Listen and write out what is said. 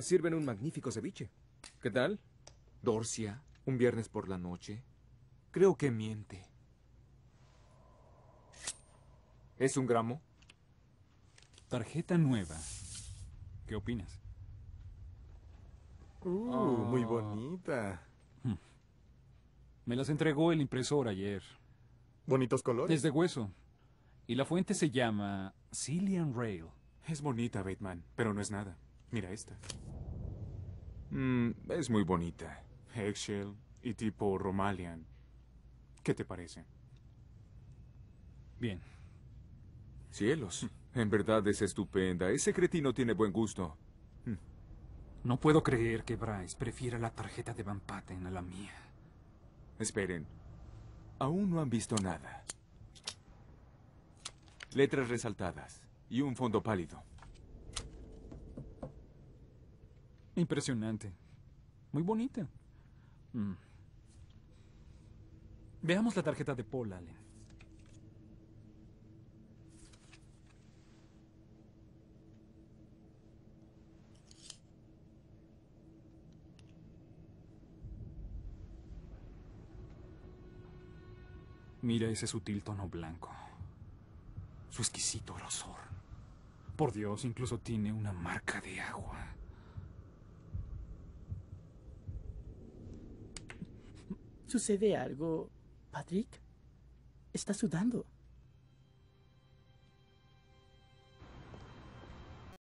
Sirven un magnífico ceviche. ¿Qué tal? Dorcia, un viernes por la noche. Creo que miente. ¿Es un gramo? Tarjeta nueva. ¿Qué opinas? Uh, muy bonita. Hmm. Me las entregó el impresor ayer. Bonitos colores. Es de hueso. Y la fuente se llama Cillian Rail. Es bonita, Bateman, pero no es nada. Mira esta. Mm, es muy bonita. Eggshell y tipo Romalian. ¿Qué te parece? Bien. Cielos. En verdad es estupenda. Ese cretino tiene buen gusto. Mm. No puedo creer que Bryce prefiera la tarjeta de Van Patten a la mía. Esperen. Aún no han visto nada. Letras resaltadas y un fondo pálido. Impresionante. Muy bonita. Mm. Veamos la tarjeta de Paul Allen. Mira ese sutil tono blanco. Su exquisito rosor. Por Dios, incluso tiene una marca de agua. ¿Sucede algo, Patrick? Está sudando.